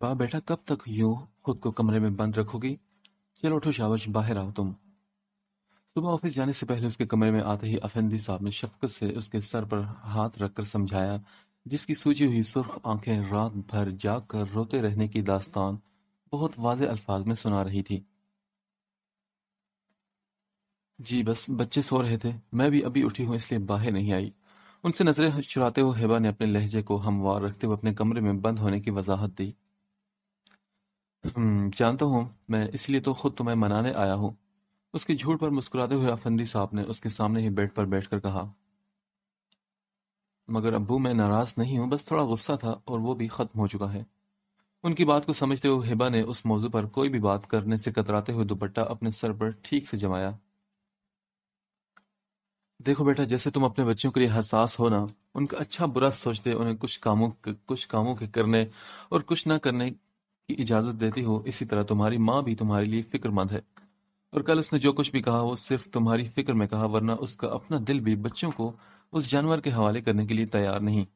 बा बेटा कब तक यूं खुद को कमरे में बंद रखोगी चलो उठो शाबाश बाहर आओ तुम सुबह ऑफिस जाने से पहले उसके कमरे में आते ही अफेंदी साहब ने शफकत से उसके सर पर हाथ रखकर समझाया जिसकी सूजी हुई सुर्ख आंखें रात भर जाग कर रोते रहने की दास्तान बहुत वाज अल्फाज में सुना रही थी जी बस बच्चे सो रहे थे मैं भी अभी उठी हूँ इसलिए बाहर नहीं आई उनसे नजरें चुराते हुए हेबा ने अपने लहजे को हमवार रखते हुए अपने कमरे में बंद होने की वजाहत दी हम्म, जानता हूँ मैं इसलिए तो खुद तुम्हें मनाने आया हूँ उसके झूठ पर मुस्कुराते हुए अफंदी साहब ने उसके सामने ही बेड पर बैठकर कहा मगर अब्बू मैं नाराज नहीं हूं बस थोड़ा गुस्सा था और वो भी खत्म हो चुका है उनकी बात को समझते हुए हिबा ने उस मौजू पर कोई भी बात करने से कतराते हुए दुपट्टा अपने सर पर ठीक से जमाया देखो बेटा जैसे तुम अपने बच्चों के लिए हसास हो ना उनका अच्छा बुरा सोचते उन्हें कुछ कामों कुछ कामों के करने और कुछ ना करने की इजाजत देती हो इसी तरह तुम्हारी माँ भी तुम्हारे लिए फिक्रमंद है और कल उसने जो कुछ भी कहा वो सिर्फ तुम्हारी फिक्र में कहा वरना उसका अपना दिल भी बच्चों को उस जानवर के हवाले करने के लिए तैयार नहीं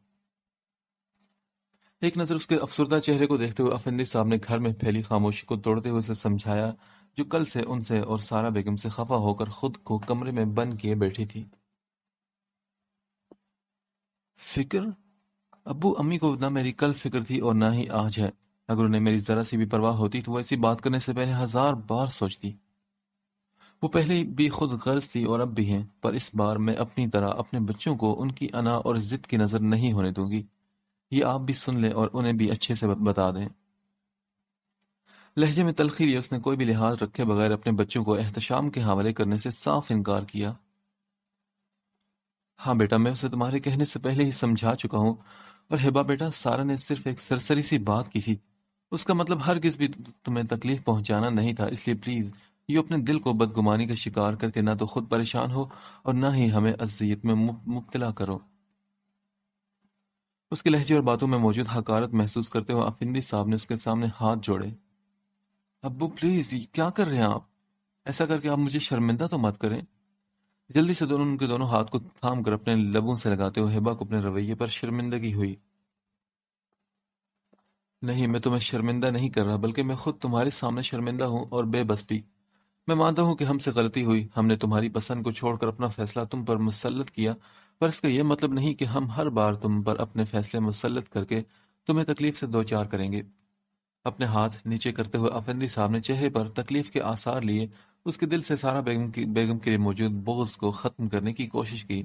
एक नजर उसके अफसरदा चेहरे को देखते हुए अफिंदी साहब ने घर में फैली खामोशी को तोड़ते हुए उसे समझाया जो कल से उनसे और सारा बेगम से खफा होकर खुद को कमरे में बंद किए बैठी थी फिक्र अबू अम्मी को ना मेरी कल फिक्र थी और ना ही आज है अगर उन्हें मेरी जरा सी भी परवाह होती तो वो ऐसी बात करने से पहले हजार बार सोचती वो पहले भी खुद गर्ज थी और अब भी हैं पर इस बार मैं अपनी तरह अपने बच्चों को उनकी अना और जिद की नज़र नहीं होने दूंगी ये आप भी सुन लें और उन्हें भी अच्छे से बता दें लहजे में तलखी लिए उसने कोई भी लिहाज रखे बगैर अपने बच्चों को एहतशाम के हवाले करने से साफ इनकार किया हाँ बेटा मैं उसे तुम्हारे कहने से पहले ही समझा चुका हूं और हिबा बेटा सारा ने सिर्फ एक सरसरी सी बात की थी उसका मतलब हर किस भी तुम्हें तकलीफ पहुंचाना नहीं था इसलिए प्लीज ये अपने दिल को बदगुमानी का शिकार करके ना तो खुद परेशान हो और ना ही हमें अजियत में मुबतला करो उसके लहजे और बातों में मौजूद हकारत महसूस करते हुए अफिंदी साहब ने उसके सामने हाथ जोड़े अबू प्लीज क्या कर रहे हैं आप ऐसा करके आप मुझे शर्मिंदा तो मत करें जल्दी से दोनों उनके दोनों हाथ को थाम कर अपने लबों से लगाते हुए हिबा को अपने रवैये पर शर्मिंदगी हुई नहीं मैं तुम्हें शर्मिंदा नहीं कर रहा बल्कि मैं खुद तुम्हारे सामने शर्मिंदा हूँ और बेबस भी मैं मानता हूँ कि हमसे गलती हुई हमने तुम्हारी पसंद को छोड़कर अपना फैसला तुम पर मुसलत किया पर इसका यह मतलब नहीं कि हम हर बार तुम पर अपने फैसले मुसलत करके तुम्हें तकलीफ से दो चार करेंगे अपने हाथ नीचे करते हुए अफेंदी साहब ने चेहरे पर तकलीफ के आसार लिए उसके दिल से सारा बेगम की बेगम के लिए मौजूद बोझ को खत्म करने की कोशिश की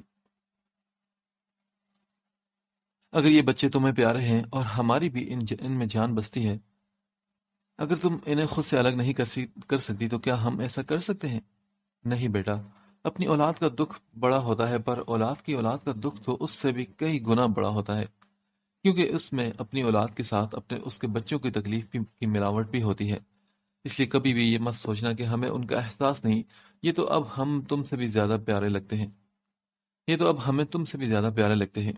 अगर ये बच्चे तुम्हें प्यारे हैं और हमारी भी इन इनमें जान बसती है अगर तुम इन्हें खुद से अलग नहीं कर, कर सकती तो क्या हम ऐसा कर सकते हैं नहीं बेटा अपनी औलाद का दुख बड़ा होता है पर औलाद की औलाद का दुख तो उससे भी कई गुना बड़ा होता है क्योंकि उसमें अपनी औलाद के साथ अपने उसके बच्चों की तकलीफ की मिलावट भी होती है इसलिए कभी भी ये मत सोचना कि हमें उनका एहसास नहीं ये तो अब हम तुमसे भी ज्यादा प्यारे लगते हैं ये तो अब हमें तुमसे भी ज्यादा प्यारे लगते हैं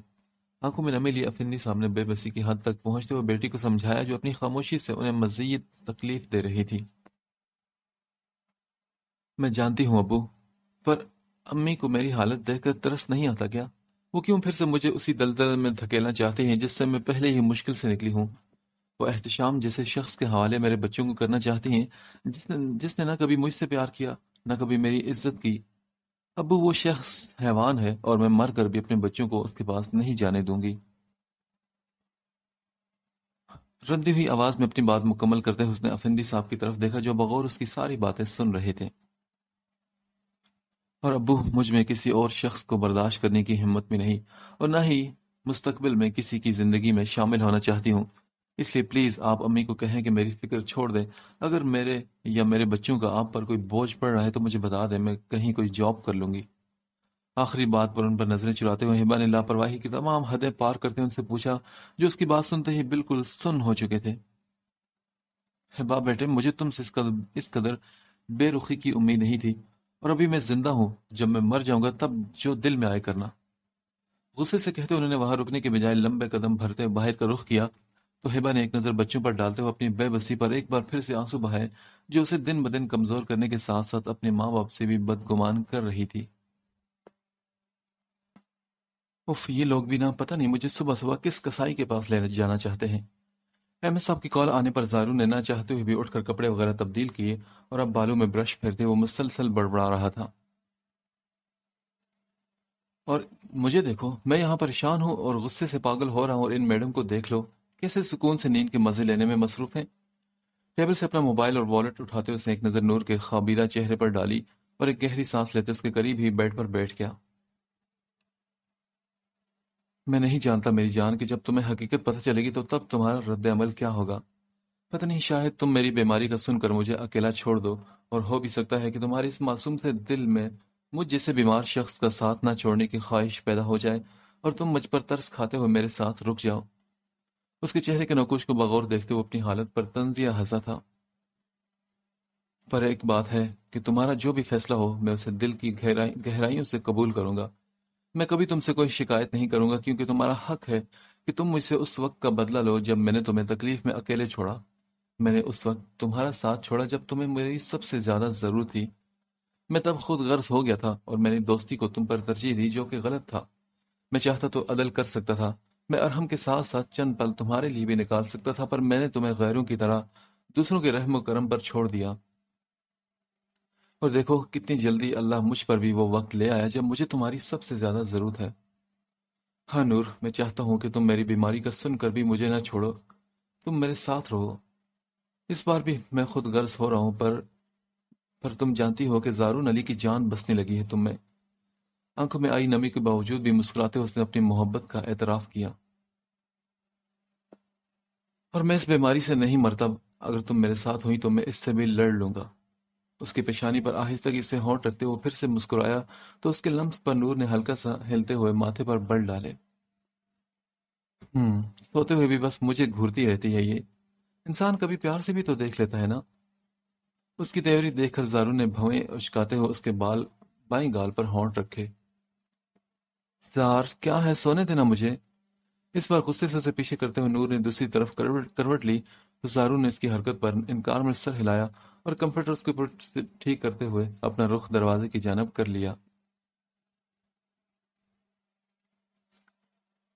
आंखों में नमी लिए अफिंदी सामने बेबसी की हद तक पहुंचते हुए बेटी को समझाया जो अपनी खामोशी से उन्हें मजीद तकलीफ दे रही थी मैं जानती हूं अबू पर अम्मी को मेरी हालत देखकर तरस नहीं आता क्या वो क्यों फिर से मुझे उसी दलदल में धकेलना चाहते हैं जिससे मैं पहले ही मुश्किल से निकली हूँ वो एहतशाम जैसे शख्स के हवाले मेरे बच्चों को करना चाहती हैं जिसने जिसने ना कभी मुझसे प्यार किया ना कभी मेरी इज्जत की अबू वो शख्स हैवान है और मैं मर कर भी अपने बच्चों को उसके पास नहीं जाने दूंगी रंधी हुई आवाज में अपनी बात मुकम्मल करते हुए उसने अफिंदी साहब की तरफ देखा जो बगौर उसकी सारी बातें सुन रहे थे और अबू मुझ में किसी और शख्स को बर्दाश्त करने की हिम्मत में नहीं और ना ही मुस्तकबिल में किसी की जिंदगी में शामिल होना चाहती हूँ इसलिए प्लीज आप अम्मी को कहें कि मेरी फिक्र छोड़ दें अगर मेरे या मेरे बच्चों का आप पर कोई बोझ पड़ रहा है तो मुझे बता दें मैं कहीं कोई जॉब कर लूंगी आखिरी बात पर उन पर नजरें चुराते हुए हिबा ने लापरवाही की तमाम हदें पार करते उनसे पूछा जो उसकी बात सुनते ही बिल्कुल सुन हो चुके थे हिबा बेटे मुझे तुमसे इस कदर इस कदर बेरुखी की उम्मीद नहीं थी और अभी मैं जिंदा हूं जब मैं मर जाऊंगा तब जो दिल में आए करना गुस्से से कहते उन्होंने वहां रुकने के बजाय लंबे कदम भरते बाहर का रुख किया तो हिबा ने एक नज़र बच्चों पर डालते हुए अपनी बेबसी पर एक बार फिर से आंसू बहाये जो उसे दिन ब दिन कमजोर करने के साथ साथ अपने माँ बाप से भी बदगुमान कर रही थी उफ ये लोग भी ना पता नहीं मुझे सुबह सुबह किस कसाई के पास ले जाना चाहते हैं एम एस साहब की कॉल आने पर जारू ने ना चाहते हुए भी उठकर कपड़े वगैरह तब्दील किए और अब बालों में ब्रश फेरते वो मुसलसल बड़बड़ा रहा था और मुझे देखो मैं यहाँ परेशान हूँ और गुस्से से पागल हो रहा हूँ और इन मैडम को देख लो कैसे सुकून से नींद के मजे लेने में मसरूफ हैं टेबल से अपना मोबाइल और वॉलेट उठाते उसने एक नज़र नूर के खाबीदा चेहरे पर डाली और एक गहरी सांस लेते उसके करीब ही बेड पर बैठ गया मैं नहीं जानता मेरी जान कि जब तुम्हें हकीकत पता चलेगी तो तब तुम्हारा रद्द अमल क्या होगा पता नहीं शायद तुम मेरी बीमारी का सुनकर मुझे अकेला छोड़ दो और हो भी सकता है कि तुम्हारे इस मासूम से दिल में मुझ जैसे बीमार शख्स का साथ ना छोड़ने की ख्वाहिश पैदा हो जाए और तुम मुझ पर तरस खाते हुए मेरे साथ रुक जाओ उसके चेहरे के नकोश को बगौर देखते हुए अपनी हालत पर तंजिया हंसा था पर एक बात है कि तुम्हारा जो भी फैसला हो मैं उसे दिल की गहराइयों से कबूल करूंगा मैं कभी तुमसे कोई शिकायत नहीं करूंगा क्योंकि तुम्हारा हक है कि तुम मुझसे उस वक्त का बदला लो जब मैंने तुम्हें तकलीफ में अकेले छोड़ा मैंने उस वक्त तुम्हारा साथ छोड़ा जब तुम्हें मेरी सबसे ज्यादा जरूरत थी मैं तब खुद गर्ज हो गया था और मैंने दोस्ती को तुम पर तरजीह दी जो कि गलत था मैं चाहता तो अदल कर सकता था मैं अरहम के साथ साथ चंद पल तुम्हारे लिए भी निकाल सकता था पर मैंने तुम्हें गैरों की तरह दूसरों के रहम करम पर छोड़ दिया और देखो कितनी जल्दी अल्लाह मुझ पर भी वो वक्त ले आया जब मुझे तुम्हारी सबसे ज्यादा जरूरत है हाँ नूर मैं चाहता हूं कि तुम मेरी बीमारी का सुनकर भी मुझे ना छोड़ो तुम मेरे साथ रहो इस बार भी मैं खुद गर्ज हो रहा हूं पर पर तुम जानती हो कि जारून अली की जान बसने लगी है तुम्हें आंखों में आई नमी के बावजूद भी मुस्कुराते उसने अपनी मोहब्बत का एतराफ किया और मैं इस बीमारी से नहीं मरता अगर तुम मेरे साथ हुई तो मैं इससे भी लड़ लूंगा उसकी पेशानी पर आहिस्तगी से होंट रखते हुए फिर से मुस्कुराया तो उसके लम्ब पर नूर ने हल्का सा हिलते हुए माथे पर बल डाले हम्म सोते हुए भी बस मुझे घूरती रहती है ये इंसान कभी प्यार से भी तो देख लेता है ना उसकी तेवरी देखकर जारू ने भवें उचकाते हुए उसके बाल बाई गाल पर होंट रखे सार क्या है सोने देना मुझे इस बार गुस्से से उसे पीछे करते हुए नूर ने दूसरी तरफ करवट करवट ली तो सारू ने इसकी हरकत पर इनकार में सर हिलाया और कंप्यूटर उसके ऊपर ठीक करते हुए अपना रुख दरवाजे की जानब कर लिया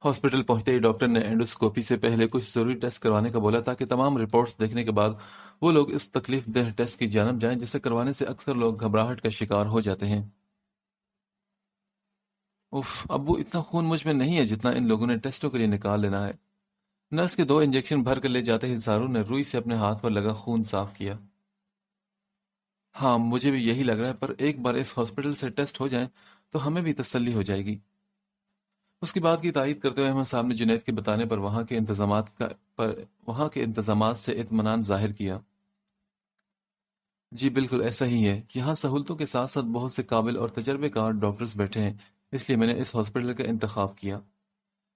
हॉस्पिटल पहुंचते ही डॉक्टर ने एंडोस्कोपी से पहले कुछ जरूरी टेस्ट करवाने का बोला ताकि तमाम रिपोर्ट्स देखने के बाद वो लोग इस तकलीफ देह टेस्ट की जानब जाएं जिसे करवाने से अक्सर लोग घबराहट का शिकार हो जाते हैं उफ अब वो इतना खून मुझ में नहीं है जितना इन लोगों ने टेस्टों के लिए निकाल लेना है नर्स के दो इंजेक्शन भर कर ले जाते ही ने रुई से अपने हाथ पर लगा खून साफ किया हाँ मुझे भी यही लग रहा है पर एक बार इस हॉस्पिटल से टेस्ट हो जाए तो हमें भी तसल्ली हो जाएगी उसकी बात की तायद करते हुए अहमद साहब ने जुनेद के बताने पर वहां के इंतजाम का पर वहां के इंतजाम से इतमान जाहिर किया जी बिल्कुल ऐसा ही है यहाँ सहूलतों के साथ साथ बहुत से काबिल और तजर्बेकार डॉक्टर्स बैठे हैं इसलिए मैंने इस हॉस्पिटल का इंतखब किया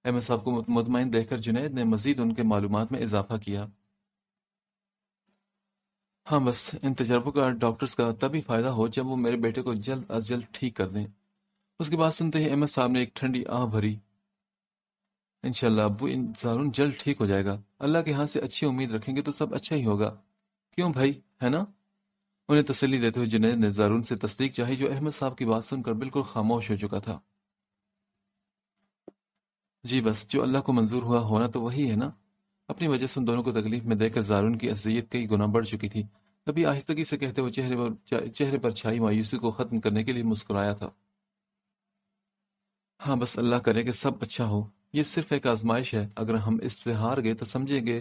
एम एस साहब को मुतमिन देखकर जुनेद ने मजीद उनके मालूम में इजाफा किया हाँ बस इन तजर्बों का डॉक्टर्स का तभी फ़ायदा हो जब वो मेरे बेटे को जल्द अज जल्द ठीक कर दें उसके बाद सुनते ही एम एस साहब ने एक ठंडी आह भरी इनशाला अबू इन सारून जल्द ठीक हो जाएगा अल्लाह के यहाँ से अच्छी उम्मीद रखेंगे तो सब अच्छा ही होगा क्यों भाई है ना उन्हें तसली देते हुए जुनेद ने जारून से तस्दीक चाही जो अहमद साहब की बात सुनकर बिल्कुल खामोश हो चुका था जी बस जो अल्लाह को मंजूर हुआ होना तो वही है ना अपनी वजह से उन दोनों को तकलीफ में देकर जारून की अजियत कई गुना बढ़ चुकी थी तभी आहिस्तगी से कहते हुए चेहरे पर चेहरे पर छाई मायूसी को खत्म करने के लिए मुस्कुराया था हाँ बस अल्लाह करे कि सब अच्छा हो ये सिर्फ एक आजमाइश है अगर हम इससे हार गए तो समझेंगे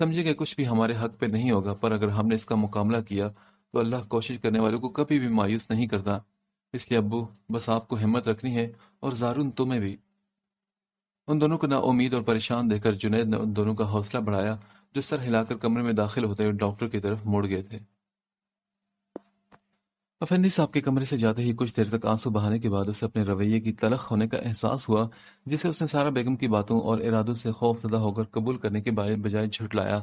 समझेंगे कुछ भी हमारे हक पे नहीं होगा पर अगर हमने इसका मुकाबला किया तो अल्लाह कोशिश करने वालों को कभी भी मायूस नहीं करता इसलिए अबू बस आपको हिम्मत रखनी है और जारून तुम्हें भी उन दोनों को नाउमीद और परेशान देखकर जुनेद ने उन दोनों का हौसला बढ़ाया जो सर हिलाकर कमरे में दाखिल होते हुए डॉक्टर की तरफ मुड़ गए थे अफेंदी साहब के कमरे से जाते ही कुछ देर तक आंसू बहाने के बाद उसे अपने रवैये की तलख होने का एहसास हुआ जिसे उसने सारा बेगम की बातों और इरादों से खौफजदा होकर कबूल करने के बजाय झुटलाया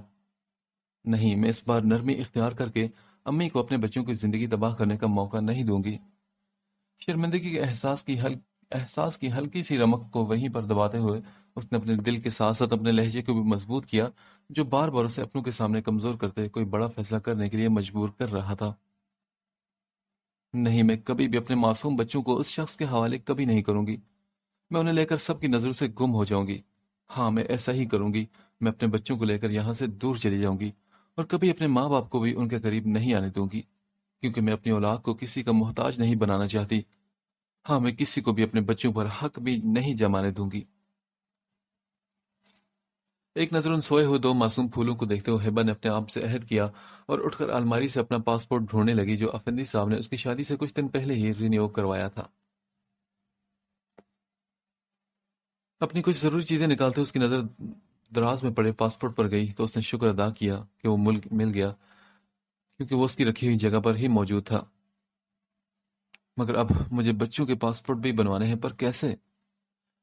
नहीं मैं इस बार नरमी इख्तियार करके अम्मी को अपने बच्चों की जिंदगी तबाह करने का मौका नहीं दूंगी शर्मिंदगी के एहसास की हल एहसास की हल्की सी रमक को वहीं पर दबाते हुए उसने अपने दिल के साथ साथ अपने लहजे को भी मजबूत किया जो बार बार उसे अपनों के सामने कमजोर करते कोई बड़ा फैसला करने के लिए मजबूर कर रहा था नहीं मैं कभी भी अपने मासूम बच्चों को उस शख्स के हवाले कभी नहीं करूंगी मैं उन्हें लेकर सबकी नजरों से गुम हो जाऊंगी हाँ मैं ऐसा ही करूंगी मैं अपने बच्चों को लेकर यहां से दूर चली जाऊंगी और कभी अपने माँ बाप को भी उनके करीब नहीं आने दूंगी क्योंकि मैं अपनी औलाद को किसी का मोहताज नहीं बनाना चाहती हाँ मैं किसी को भी अपने बच्चों पर हक भी नहीं जमाने दूंगी एक नजर उन सोए हुए दो मासूम फूलों को देखते हुए हेबा ने अपने आप से अहद किया और उठकर अलमारी से अपना पासपोर्ट ढूंढने लगी जो अफंदी साहब ने उसकी शादी से कुछ दिन पहले ही रिन्यू करवाया था अपनी कुछ जरूरी चीजें निकालते उसकी नजर दराज में पड़े पासपोर्ट पर गई तो उसने शुक्र अदा किया कि वो मुल्क मिल गया क्योंकि वो उसकी रखी हुई जगह पर ही मौजूद था मगर अब मुझे बच्चों के पासपोर्ट भी बनवाने हैं पर कैसे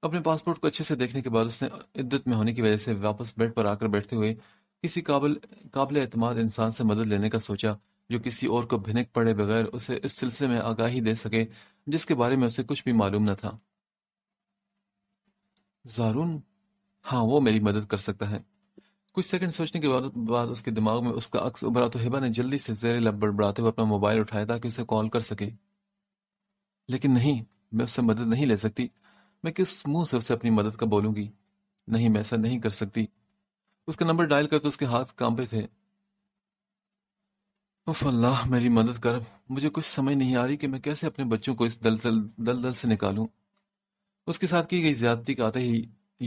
अपने पासपोर्ट को अच्छे से देखने के बाद उसने इद्दत में होने की वजह से वापस बेड पर आकर बैठते हुए किसी काबिल काबिल एतमाद इंसान से मदद लेने का सोचा जो किसी और को भिनक पड़े बगैर उसे इस सिलसिले में आगाही दे सके जिसके बारे में उसे कुछ भी मालूम न था जारून हाँ वो मेरी मदद कर सकता है कुछ सेकंड सोचने के बाद बाद उसके दिमाग में उसका अक्स उभरा तो हिबा ने जल्दी से जेरे लब बड़बड़ाते हुए अपना मोबाइल उठाया ताकि उसे कॉल कर सके लेकिन नहीं मैं उससे मदद नहीं ले सकती मैं किस मुंह से उसे अपनी मदद का बोलूंगी नहीं मैं ऐसा नहीं कर सकती उसका नंबर डायल तो उसके हाथ कांपे थे उफ अल्लाह मेरी मदद कर मुझे कुछ समझ नहीं आ रही कि मैं कैसे अपने बच्चों को इस दलदल दलदल से निकालूं उसके साथ की गई ज्यादती का आते ही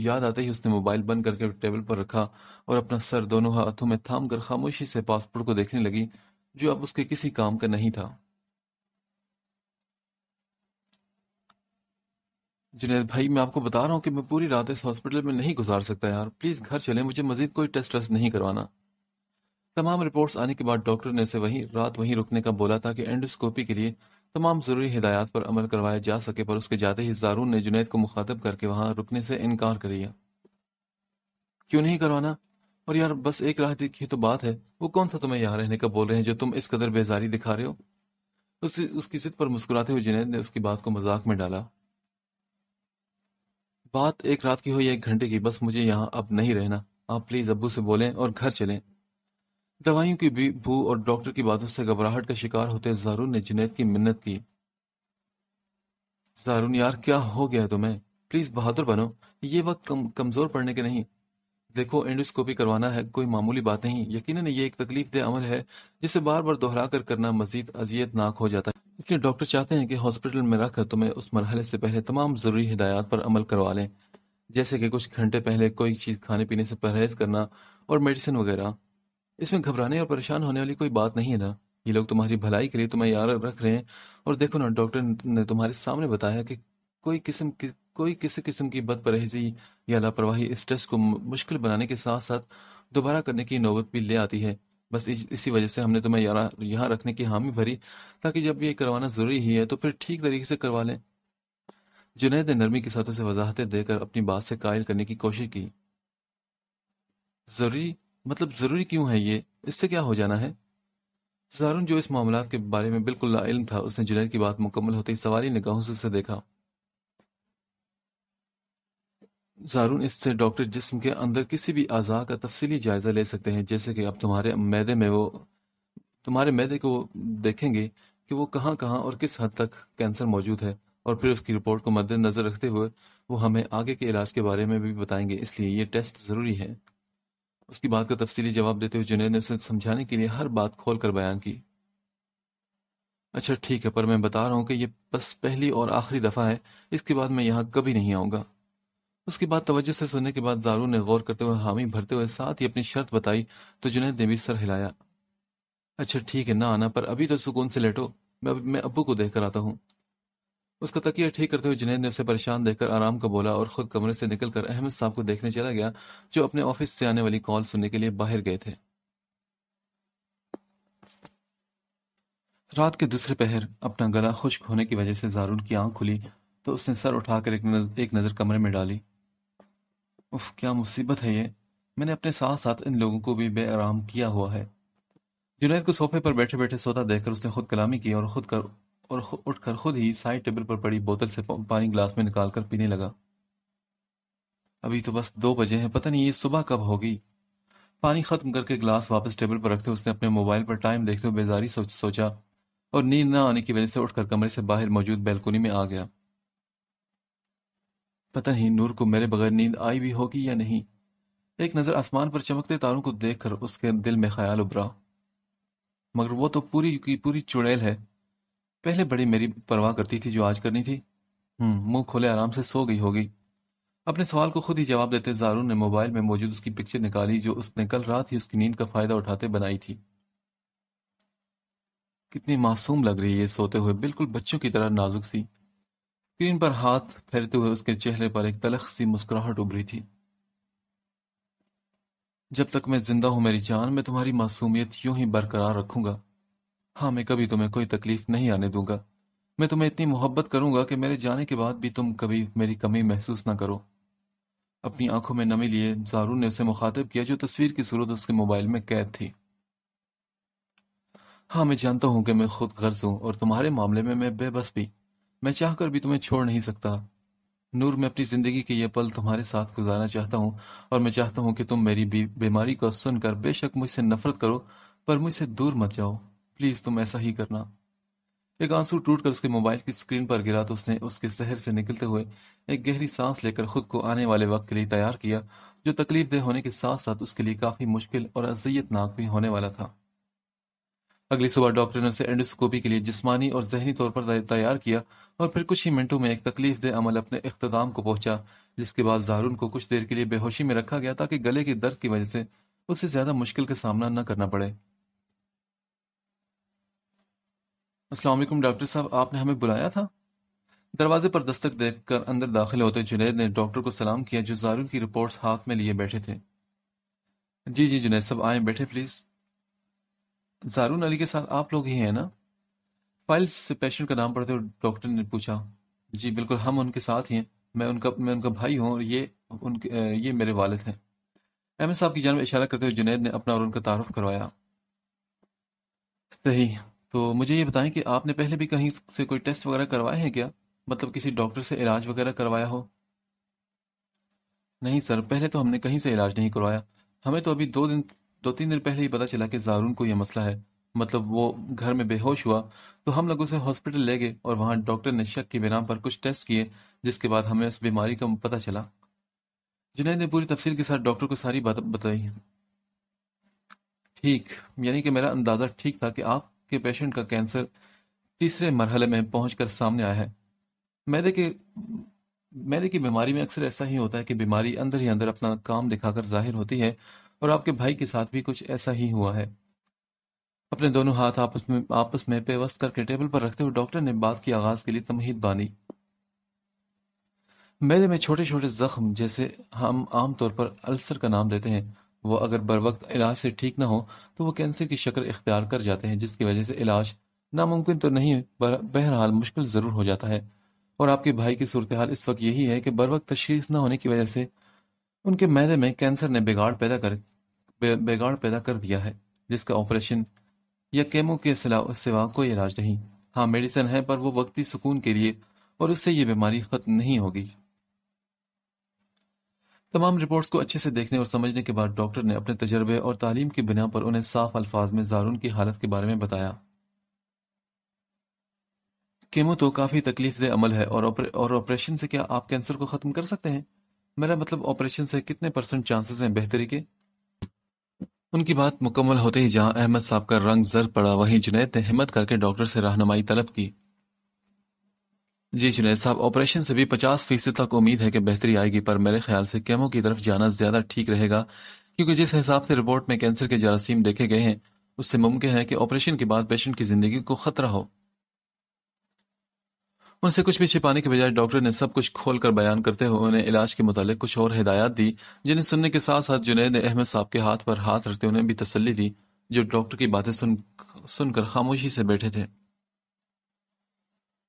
याद आते ही उसने मोबाइल बंद करके टेबल पर रखा और अपना सर दोनों हाथों में थाम कर खामोशी से पासपोर्ट को देखने लगी जो अब उसके किसी काम का नहीं था जुनेद भाई मैं आपको बता रहा हूँ कि मैं पूरी रात इस हॉस्पिटल में नहीं गुजार सकता यार प्लीज घर चले मुझे मजीद कोई टेस्ट वेस्ट नहीं करवाना तमाम रिपोर्ट्स आने के बाद डॉक्टर ने उसे वहीं रात वहीं रुकने का बोला था कि एंडोस्कोपी के लिए तमाम जरूरी हिदायत पर अमल करवाया जा सके पर उसके जाते ही जारून ने जुनेद को मुखातब करके वहां रुकने से इनकार कर दिया क्यों नहीं करवाना और यार बस एक राह की तो बात है वो कौन सा तुम्हें यहाँ रहने का बोल रहे हैं जो तुम इस कदर बेजारी दिखा रहे हो उस, उसकी जिद पर मुस्कुराते हुए जुनेद ने उसकी बात को मजाक में डाला बात एक रात की हो या एक घंटे की बस मुझे यहाँ अब नहीं रहना आप प्लीज अब्बू से बोलें और घर चलें दवाइयों की भू और डॉक्टर की बातों से घबराहट का शिकार होते जारून ने जुनेद की मिन्नत की जारून यार क्या हो गया तुम्हें प्लीज बहादुर बनो ये वक्त कम, कमजोर पड़ने के नहीं देखो एंडोस्कोपी करवाना है कोई मामूली बात नहीं यकीन ये एक तकलीफ दे अमल है जिसे बार बार दोहरा कर करना मजीद अजियतनाक हो जाता है इसलिए डॉक्टर चाहते हैं कि हॉस्पिटल में रखकर तुम्हें उस मरहले से पहले तमाम ज़रूरी हिदायत पर अमल करवा लें जैसे कि कुछ घंटे पहले कोई चीज़ खाने पीने से परहेज करना और मेडिसिन वगैरह इसमें घबराने और परेशान होने वाली कोई बात नहीं है ना ये लोग तुम्हारी भलाई के लिए तुम्हें याद रख रहे हैं और देखो ना डॉक्टर ने तुम्हारे सामने बताया कि कोई किस्म की कोई किसी किस्म की बद परहेजी या लापरवाही इस टेस्ट को मुश्किल बनाने के साथ साथ दोबारा करने की नौबत भी ले आती है बस इसी वजह से हमने तुम्हें यहाँ यहाँ रखने की हामी भरी ताकि जब ये करवाना जरूरी ही है तो फिर ठीक तरीके से करवा लें जुनेद ने नरमी के साथ उसे वजाहतें देकर अपनी बात से कायल करने की कोशिश की जरूरी मतलब जरूरी क्यों है ये इससे क्या हो जाना है जारून जो इस मामला के बारे में बिल्कुल लाइल था उसने जुनेद की बात मुकम्मल होते ही सवारी निगाहों से उसे देखा ज़ारून इससे डॉक्टर जिसम के अंदर किसी भी अज़ा का तफसली जायज़ा ले सकते हैं जैसे कि आप तुम्हारे मैदे में वो तुम्हारे मैदे को देखेंगे कि वो कहाँ कहाँ और किस हद तक कैंसर मौजूद है और फिर उसकी रिपोर्ट को मद्देनजर रखते हुए वो हमें आगे के इलाज के बारे में भी बताएंगे इसलिए ये टेस्ट ज़रूरी है उसकी बात का तफसीली जवाब देते हुए जुनेद ने उसे समझाने के लिए हर बात खोल कर बयान की अच्छा ठीक है पर मैं बता रहा हूँ कि ये बस पहली और आखिरी दफ़ा है इसके बाद मैं यहाँ कभी नहीं आऊँगा उसकी बात तवज्जो से सुनने के बाद जारू ने गौर करते हुए हामी भरते हुए साथ ही अपनी शर्त बताई तो जुनेद ने भी सर हिलाया अच्छा ठीक है ना आना पर अभी तो सुकून से लेटो मैं मैं अब्बू को देखकर आता हूँ उसका तकिया ठीक करते हुए जुनेद ने उसे परेशान देखकर आराम का बोला और खुद कमरे से निकलकर अहमद साहब को देखने चला गया जो अपने ऑफिस से आने वाली कॉल सुनने के लिए बाहर गए थे रात के दूसरे पहर अपना गला खुश्क होने की वजह से जारून की आंख खुली तो उसने सर उठाकर एक नजर कमरे में डाली उफ क्या मुसीबत है ये मैंने अपने साथ साथ इन लोगों को भी बेआराम किया हुआ है जुनैद को सोफे पर बैठे बैठे सोता देखकर उसने खुद कलामी की और खुद कर और उठकर खुद ही साइड टेबल पर पड़ी बोतल से पानी ग्लास में निकालकर पीने लगा अभी तो बस दो बजे हैं पता नहीं ये सुबह कब होगी पानी खत्म करके ग्लास वापस टेबल पर रखते उसने अपने मोबाइल पर टाइम देखते हुए बेजारी सोच सोचा और नींद न आने की वजह से उठकर कमरे से बाहर मौजूद बेलकोनी में आ गया पता ही नूर को मेरे बगैर नींद आई भी होगी या नहीं एक नज़र आसमान पर चमकते तारों को देखकर उसके दिल में ख्याल उभरा मगर वो तो पूरी की पूरी चुड़ैल है पहले बड़ी मेरी परवाह करती थी जो आज करनी थी हम्म, मुंह खोले आराम से सो गई होगी अपने सवाल को खुद ही जवाब देते जारून ने मोबाइल में मौजूद उसकी पिक्चर निकाली जो उसने कल रात ही उसकी नींद का फायदा उठाते बनाई थी कितनी मासूम लग रही है सोते हुए बिल्कुल बच्चों की तरह नाजुक सी स्क्रीन पर हाथ फेरते हुए उसके चेहरे पर एक तलख सी मुस्कुराहट उभरी थी जब तक मैं जिंदा हूं मेरी जान मैं तुम्हारी मासूमियत यूं ही बरकरार रखूंगा हाँ मैं कभी तुम्हें कोई तकलीफ नहीं आने दूंगा मैं तुम्हें इतनी मोहब्बत करूंगा कि मेरे जाने के बाद भी तुम कभी मेरी कमी महसूस ना करो अपनी आंखों में नमी लिए जारू ने उसे मुखातब किया जो तस्वीर की सूरत उसके मोबाइल में कैद थी हाँ मैं जानता हूं कि मैं खुद गर्ज हूं और तुम्हारे मामले में मैं बेबस भी मैं चाहकर भी तुम्हें छोड़ नहीं सकता नूर मैं अपनी जिंदगी के ये पल तुम्हारे साथ गुजारना चाहता हूँ और मैं चाहता हूँ कि तुम मेरी बीमारी को सुनकर बेशक मुझसे नफरत करो पर मुझसे दूर मत जाओ प्लीज तुम ऐसा ही करना एक आंसू टूटकर उसके मोबाइल की स्क्रीन पर गिरा तो उसने उसके शहर से निकलते हुए एक गहरी सांस लेकर खुद को आने वाले वक्त के लिए तैयार किया जो तकलीफ तकलीफदेह होने के साथ साथ उसके लिए काफी मुश्किल और अजियतनाक भी होने वाला था अगली सुबह डॉक्टर ने उसे एंडोस्कोपी के लिए जिस्मानी और जहनी तौर पर तैयार किया और फिर कुछ ही मिनटों में एक तकलीफ दे अमल अपने अख्ताम को पहुंचा जिसके बाद जारून को कुछ देर के लिए बेहोशी में रखा गया ताकि गले के दर्द की वजह से उसे ज्यादा मुश्किल का सामना न करना पड़े असला डॉक्टर साहब आपने हमें बुलाया था दरवाजे पर दस्तक देखकर अंदर दाखिल होते जुनेद ने डॉक्टर को सलाम किया जो जारून की रिपोर्ट्स हाथ में लिए बैठे थे जी जी जुनेद साहब आए बैठे प्लीज जारून अली के साथ आप लोग ही हैं ना फाइल से पेशेंट का नाम पढ़ते हो डॉक्टर ने पूछा जी बिल्कुल हम उनके साथ ही हैं मैं उनका मैं उनका भाई हूँ और ये उनके ये मेरे वालिद हैं एम साहब की जानब इशारा करते हुए जुनेद ने अपना और उनका तारफ करवाया सही तो मुझे ये बताएं कि आपने पहले भी कहीं से कोई टेस्ट वगैरह करवाए हैं क्या मतलब किसी डॉक्टर से इलाज वगैरह करवाया हो नहीं सर पहले तो हमने कहीं से इलाज नहीं करवाया हमें तो अभी दो दिन दो तीन दिन पहले ही पता चला कि जारून को यह मसला है मतलब वो घर में बेहोश हुआ तो हम लोग उसे हॉस्पिटल ले गए और वहां डॉक्टर ने शक के बिना पर कुछ टेस्ट किए जिसके बाद हमें उस बीमारी का पता चला जुनेद ने पूरी तफसील के साथ डॉक्टर को सारी बात बताई ठीक यानी कि मेरा अंदाज़ा ठीक था कि आपके पेशेंट का कैंसर तीसरे मरहले में पहुंचकर सामने आया है मैदे के मैदे की बीमारी में अक्सर ऐसा ही होता है कि बीमारी अंदर ही अंदर अपना काम दिखाकर जाहिर होती है और आपके भाई के साथ भी कुछ ऐसा ही हुआ है अपने दोनों हाथ आपस में आपस में पेवस्त करके टेबल पर रखते हुए डॉक्टर ने बात की आगाज के लिए तमहीद बांधी मेरे में छोटे छोटे जख्म जैसे हम आमतौर पर अल्सर का नाम देते हैं वो अगर बर वक्त इलाज से ठीक ना हो तो वो कैंसर की शक्ल इख्तियार कर जाते हैं जिसकी वजह से इलाज नामुमकिन तो नहीं बहरहाल मुश्किल ज़रूर हो जाता है और आपके भाई की सूरत हाल इस वक्त यही है कि बर वक्त तशीस न होने की वजह से उनके मैदे में कैंसर ने बिगाड़ पैदा कर बिगाड़ बेगाड़ पैदा कर दिया है जिसका ऑपरेशन या केमो के सिवा कोई इलाज नहीं हाँ मेडिसिन है पर वो वक्ती सुकून के लिए और उससे ये बीमारी खत्म नहीं होगी तमाम रिपोर्ट्स को अच्छे से देखने और समझने के बाद डॉक्टर ने अपने तजर्बे और तालीम की बिना पर उन्हें साफ अल्फाज में जारून की हालत के बारे में बताया केमो तो काफी तकलीफ दे अमल है और ऑपरेशन से क्या आप कैंसर को खत्म कर सकते हैं मेरा मतलब ऑपरेशन से कितने परसेंट चांसेस हैं बेहतरी के उनकी बात मुकम्मल होते ही जहां अहमद साहब का रंग जर पड़ा वहीं जुनेद ने हिम्मत करके डॉक्टर से रहनुमाई तलब की जी जुनेद साहब ऑपरेशन से भी पचास फीसद तक उम्मीद है कि बेहतरी आएगी पर मेरे ख्याल से कैमो की तरफ जाना ज्यादा ठीक रहेगा क्योंकि जिस हिसाब से रिपोर्ट में कैंसर के जरासीम देखे गए हैं उससे मुमकिन है कि ऑपरेशन के बाद पेशेंट की जिंदगी को खतरा हो उनसे कुछ भी छिपाने के बजाय डॉक्टर ने सब कुछ खोल कर बयान करते हुए उन्हें इलाज के मुतालिक कुछ और हिदायत दी जिन्हें सुनने के साथ साथ जुनेद ने अहमद साहब के हाथ पर हाथ रखते उन्हें भी तसली दी जो डॉक्टर की बातें सुन सुनकर खामोशी से बैठे थे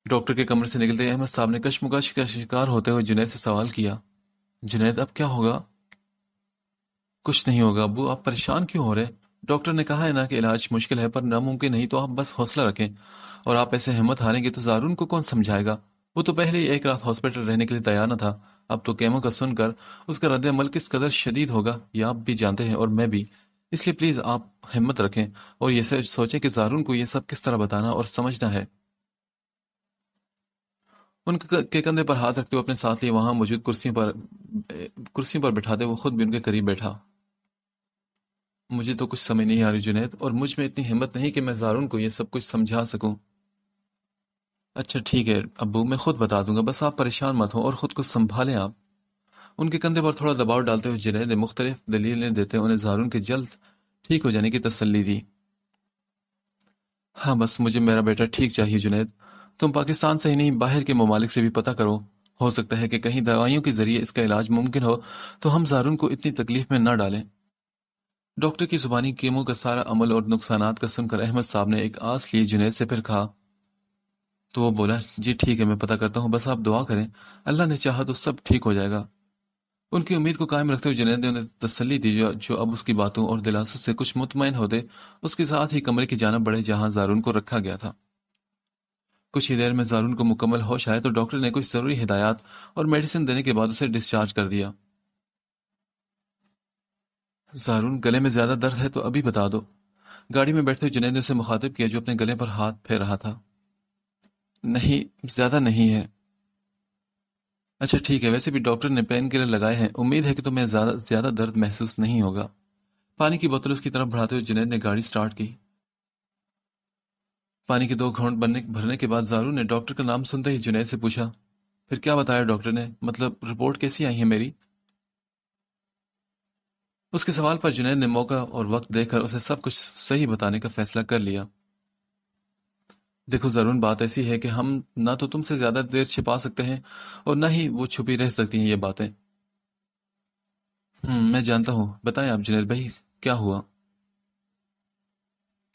डॉक्टर के कमरे से निकलते अहमद साहब ने कशमकश का शिकार होते हुए जुनेद से सवाल किया जुनेद अब क्या होगा कुछ नहीं होगा अबू आप परेशान क्यों हो रहे डॉक्टर ने कहा है ना कि इलाज मुश्किल है पर नामुमकिन नहीं तो आप बस हौसला रखें और आप ऐसे हिम्मत हारेंगे तो जारून को कौन समझाएगा वो तो पहले ही एक रात हॉस्पिटल रहने के लिए तैयार न था अब तो कैमो का सुनकर उसका रद्द अमल किस कदर शदीद होगा ये आप भी जानते हैं और मैं भी इसलिए प्लीज आप हिम्मत रखें और ये सोचें कि जारून को यह सब किस तरह बताना और समझना है उनके कंधे पर हाथ रखते हुए अपने साथ लिए वहां मौजूद कुर्सियों पर कुर्सियों पर बैठाते वो खुद भी उनके करीब बैठा मुझे तो कुछ समझ नहीं आ रही जुनेद और मुझ में इतनी हिम्मत नहीं कि मैं जारून को यह सब कुछ समझा सकूं अच्छा ठीक है अबू मैं खुद बता दूंगा बस आप परेशान मत हो और ख़ुद को संभालें आप उनके कंधे पर थोड़ा दबाव डालते हुए जिले ने मुख्तलिफ दलीलें देते उन्हें जारून के जल्द ठीक हो जाने की तसल्ली दी हाँ बस मुझे मेरा बेटा ठीक चाहिए जुनेद तुम पाकिस्तान से ही नहीं बाहर के ममालिक से भी पता करो हो सकता है कि कहीं दवाइयों के जरिए इसका इलाज मुमकिन हो तो हम जारून को इतनी तकलीफ में न डालें डॉक्टर की जुबानी केमो का सारा अमल और नुकसान का सुनकर अहमद साहब ने एक आस लिए जुनेद से फिर कहा तो वो बोला जी ठीक है मैं पता करता हूँ बस आप दुआ करें अल्लाह ने चाहा तो सब ठीक हो जाएगा उनकी उम्मीद को कायम रखते हुए जनेद ने उन्हें तसली दी जो, जो अब उसकी बातों और दिलासों से कुछ मुतमिन होते उसके साथ ही कमरे की जानब बढ़े जहां जारून को रखा गया था कुछ ही देर में जारून को मुकम्मल होश आया तो डॉक्टर ने कुछ ज़रूरी हिदायत और मेडिसिन देने के बाद उसे डिस्चार्ज कर दिया जारून गले में ज़्यादा दर्द है तो अभी बता दो गाड़ी में बैठते हुए जनेद ने उसे मुखातिब किया जो अपने गले पर हाथ फेर रहा था नहीं ज़्यादा नहीं है अच्छा ठीक है वैसे भी डॉक्टर ने पेन किलर लगाए हैं उम्मीद है कि तुम्हें ज़्यादा ज़्यादा दर्द महसूस नहीं होगा पानी की बोतल उसकी तरफ बढ़ाते हुए जुनेद ने गाड़ी स्टार्ट की पानी के दो घोंट बनने भरने के बाद जारू ने डॉक्टर का नाम सुनते ही जुनेद से पूछा फिर क्या बताया डॉक्टर ने मतलब रिपोर्ट कैसी आई है मेरी उसके सवाल पर जुनेद ने मौका और वक्त देकर उसे सब कुछ सही बताने का फैसला कर लिया देखो जरून बात ऐसी है कि हम ना तो तुमसे ज्यादा देर छिपा सकते हैं और ना ही वो छुपी रह सकती हैं ये बातें हम्म, मैं जानता हूं बताएं आप जुनेद भाई क्या हुआ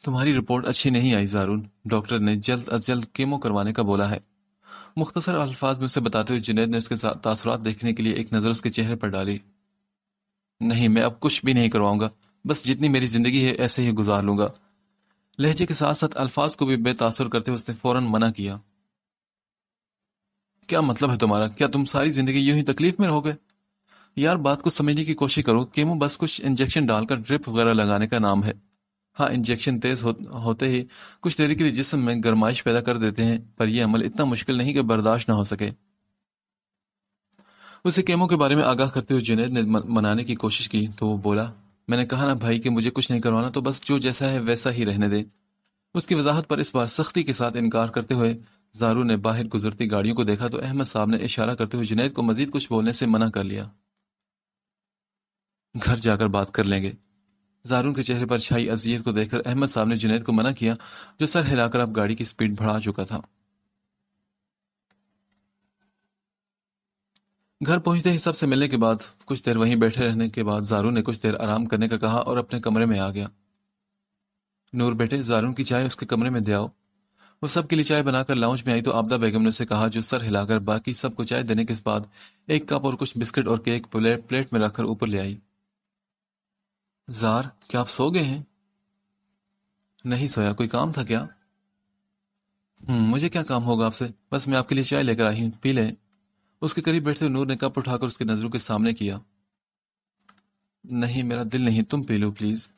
तुम्हारी रिपोर्ट अच्छी नहीं आई जारून डॉक्टर ने जल्द अज जल्द केमो करवाने का बोला है मुख्तसर अल्फाज में उसे बताते हुए जुनेद ने उसके तासरात देखने के लिए एक नज़र उसके चेहरे पर डाली नहीं मैं अब कुछ भी नहीं करवाऊंगा बस जितनी मेरी जिंदगी है ऐसे ही गुजार लूंगा लहजे के साथ साथ अल्फाज को भी बेतासर करते हुए उसने फौरन मना किया क्या मतलब है तुम्हारा क्या तुम सारी जिंदगी यूं ही तकलीफ में रहोगे यार बात को समझने की कोशिश करो केमो बस कुछ इंजेक्शन डालकर ड्रिप वगैरह लगाने का नाम है हाँ इंजेक्शन तेज हो, होते ही कुछ देरी के लिए जिसम में गर्माइश पैदा कर देते हैं पर यह अमल इतना मुश्किल नहीं कि बर्दाश्त ना हो सके उसे केमो के बारे में आगाह करते हुए जुनेद ने मनाने की कोशिश की तो वो बोला मैंने कहा ना भाई कि मुझे कुछ नहीं करवाना तो बस जो जैसा है वैसा ही रहने दे उसकी वजाहत पर इस बार सख्ती के साथ इनकार करते हुए जारू ने बाहर गुजरती गाड़ियों को देखा तो अहमद साहब ने इशारा करते हुए जुनेद को मजीद कुछ बोलने से मना कर लिया घर जाकर बात कर लेंगे जारून के चेहरे पर छाई अजियत को देखकर अहमद साहब ने जुनेद को मना किया जो सर हिलाकर अब गाड़ी की स्पीड बढ़ा चुका था घर पहुंचते ही सबसे मिलने के बाद कुछ देर वहीं बैठे रहने के बाद जारू ने कुछ देर आराम करने का कहा और अपने कमरे में आ गया नूर बेटे जारून की चाय उसके कमरे में दे आओ वो सबके लिए चाय बनाकर लाउंज में आई तो आपदा बेगम ने उसे कहा जो सर हिलाकर बाकी सबको चाय देने के बाद एक कप और कुछ बिस्किट और केक प्लेट में रखकर ऊपर ले आई जार क्या आप सो गए हैं नहीं सोया कोई काम था क्या हम्म, मुझे क्या काम होगा आपसे बस मैं आपके लिए चाय लेकर आई हूं पी लें उसके करीब बैठते नूर ने कप उठाकर उसकी नजरों के सामने किया नहीं मेरा दिल नहीं तुम पी लो प्लीज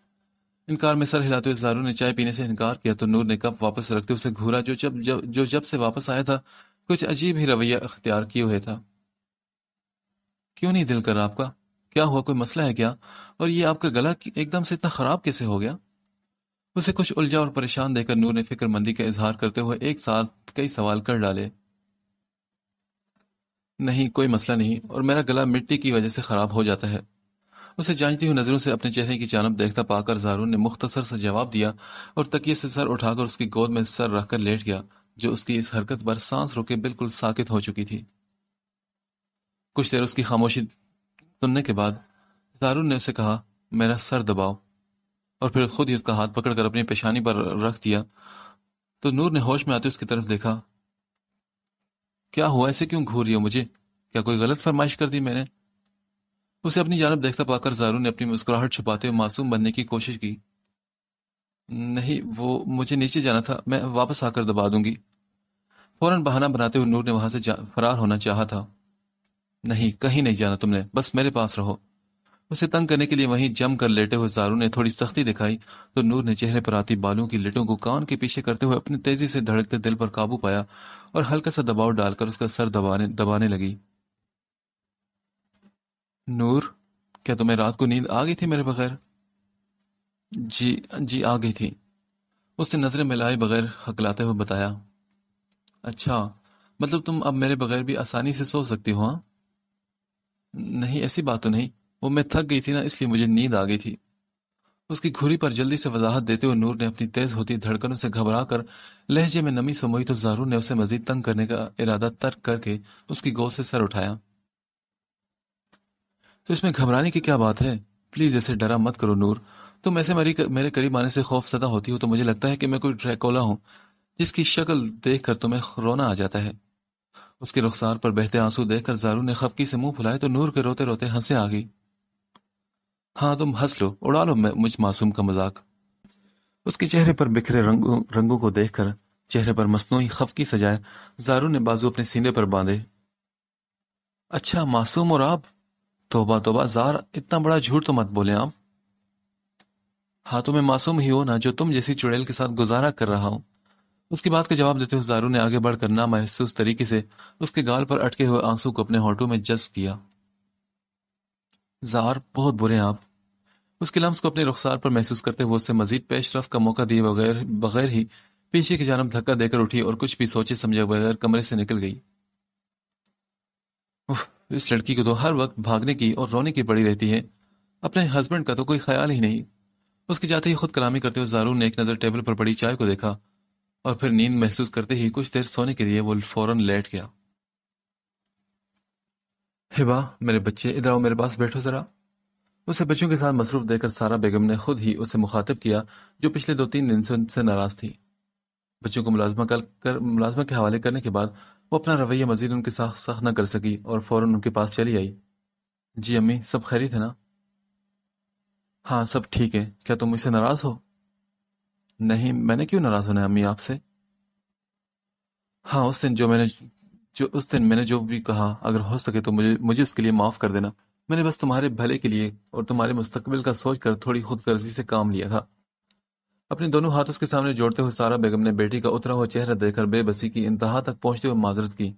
इनकार में सर हिलाते हुए जारू ने चाय पीने से इनकार किया तो नूर ने कप वापस रखते उसे घूरा जो जब जब जो जब से वापस आया था कुछ अजीब ही रवैया अख्तियार किए हुए था क्यों नहीं दिल कर आपका क्या हुआ कोई मसला है क्या और ये आपका गला एकदम से इतना खराब कैसे हो गया उसे कुछ उलझा और परेशान देकर नूर ने फिक्रमंदी का इजहार करते हुए एक साथ कई सवाल कर डाले नहीं कोई मसला नहीं और मेरा गला मिट्टी की वजह से ख़राब हो जाता है उसे जांचती हुई नज़रों से अपने चेहरे की जानब देखता पाकर जारून ने मुख्तसर सा जवाब दिया और तकिए से सर उठाकर उसकी गोद में सर रखकर लेट गया जो उसकी इस हरकत पर सांस रुके बिल्कुल साकित हो चुकी थी कुछ देर उसकी खामोशी सुनने के बाद जारून ने उसे कहा मेरा सर दबाओ और फिर खुद ही उसका हाथ पकड़कर अपनी पेशानी पर रख दिया तो नूर ने होश में आते उसकी तरफ देखा क्या हुआ ऐसे क्यों घूर रही हो मुझे क्या कोई गलत फरमाइश कर दी मैंने उसे अपनी जानब देखता पाकर जारू ने अपनी मुस्कुराहट छुपाते हुए मासूम बनने की कोशिश की नहीं वो मुझे नीचे जाना था मैं वापस आकर दबा दूंगी फौरन बहाना बनाते हुए नूर ने वहां से फरार होना चाहा था नहीं कहीं नहीं जाना तुमने बस मेरे पास रहो उसे तंग करने के लिए वहीं जम कर लेटे हुए जारू ने थोड़ी सख्ती दिखाई तो नूर ने चेहरे पर आती बालों की लिटों को कान के पीछे करते हुए अपनी तेजी से धड़कते दिल पर काबू पाया और हल्का सा दबाव डालकर उसका सर दबाने दबाने लगी नूर क्या तुम्हें रात को नींद आ गई थी मेरे बगैर जी जी आ गई थी उसने नजरें मिलाए बगैर हकलाते हुए बताया अच्छा मतलब तुम अब मेरे बगैर भी आसानी से सो सकती हो हा? नहीं ऐसी बात तो नहीं वो मैं थक गई थी ना इसलिए मुझे नींद आ गई थी उसकी घुरी पर जल्दी से वजाहत देते हुए नूर ने अपनी तेज होती धड़कनों से घबरा कर लहजे में नमी समोई तो जारू ने उसे मजीद तंग करने का इरादा तर्क करके उसकी गोद से सर उठाया तो इसमें घबराने की क्या बात है प्लीज ऐसे डरा मत करो नूर तुम ऐसे मेरी मेरे करीब आने से खौफ सदा होती हो तो मुझे लगता है कि मैं कोई ड्रैकोला हूं जिसकी शक्ल देख कर तुम्हें रोना आ जाता है उसके रुखसार पर बहते आंसू देखकर जारू ने खपकी से मुंह फुलाए तो नूर के रोते रोते हंसे आ गई हाँ तुम हंस लो उड़ा लो मुझ मासूम का मजाक उसके चेहरे पर बिखरे रंगों रंगों को देखकर चेहरे पर मसनू खफकी सजाए जारू ने बाजू अपने सीने पर बांधे अच्छा मासूम और आप तोबा तोबा जार इतना बड़ा झूठ तो मत बोले आप हाँ तो मैं मासूम ही हो ना जो तुम जैसी चुड़ैल के साथ गुजारा कर रहा हूं उसकी बात का जवाब देते हुए जारू ने आगे बढ़कर ना महसूस तरीके से उसके गाल पर अटके हुए आंसू को अपने होटों में जज्ब किया जार बहुत बुरे आप उसके लम्स को अपने रुखसार पर महसूस करते हुए उससे मजीद पेशरफ का मौका दिए बगैर बगैर ही पीछे की जानब धक्का देकर उठी और कुछ भी सोचे समझे बगैर कमरे से निकल गई इस लड़की को तो हर वक्त भागने की और रोने की पड़ी रहती है अपने हस्बैंड का तो कोई ख्याल ही नहीं उसके जाते ही खुद कलामी करते हुए जारू ने एक नज़र टेबल पर पड़ी चाय को देखा और फिर नींद महसूस करते ही कुछ देर सोने के लिए वो फौरन लेट गया हिबा मेरे बच्चे इधर आओ मेरे पास बैठो ज़रा उसे बच्चों के साथ मसरूफ देकर सारा बेगम ने खुद ही उसे मुखातिब किया जो पिछले दो तीन दिन से उनसे नाराज़ थी बच्चों को मुलाजमा कर, कर मुलाजमा के हवाले करने के बाद वो अपना रवैया मजीद उनके साथ सख न कर सकी और फौरन उनके पास चली आई जी अम्मी सब खैरियत है ना हाँ सब ठीक है क्या तुम इसे नाराज़ हो नहीं मैंने क्यों नाराज़ होना है अम्मी आपसे हाँ उस दिन जो मैंने जो उस दिन मैंने जो भी कहा अगर हो सके तो मुझे मुझे उसके लिए माफ़ कर देना मैंने बस तुम्हारे भले के लिए और तुम्हारे मुस्तकबिल का सोच कर थोड़ी खुद गर्जी से काम लिया था अपने दोनों हाथ उसके सामने जोड़ते हुए सारा बेगम ने बेटी का उतरा हुआ चेहरा देखकर बेबसी की इंतहा तक पहुंचते हुए माजरत की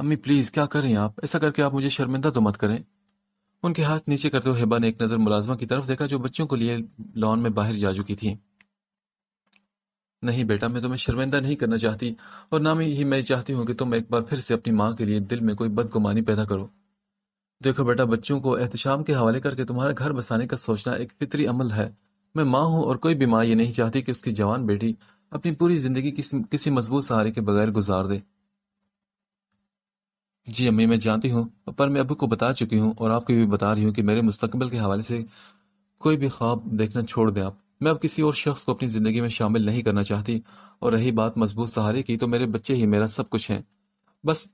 अम्मी प्लीज क्या करें आप ऐसा करके आप मुझे शर्मिंदा तो मत करें उनके हाथ नीचे करते हुए हिबा ने एक नजर मुलाजमा की तरफ देखा जो बच्चों को लिए लॉन में बाहर जा चुकी थी नहीं बेटा मैं तुम्हें शर्मिंदा नहीं करना चाहती और ना ही मैं चाहती हूँ कि तुम एक बार फिर से अपनी माँ के लिए दिल में कोई बदगुमानी पैदा करो देखो बेटा बच्चों को एहतशाम के हवाले करके तुम्हारा घर बसाने का सोचना एक फितरी अमल है मैं माँ हूँ और कोई भी माँ ये नहीं चाहती कि उसकी जवान बेटी अपनी पूरी जिंदगी किसी किसी मजबूत सहारे के बगैर गुजार दे जी अम्मी मैं जानती हूँ पर मैं अबू को बता चुकी हूँ और आपको भी बता रही हूँ कि मेरे मुस्तकबिल के हवाले से कोई भी ख्वाब देखना छोड़ दें आप मैं अब किसी और शख्स को अपनी ज़िंदगी में शामिल नहीं करना चाहती और रही बात मजबूत सहारे की तो मेरे बच्चे ही मेरा सब कुछ हैं बस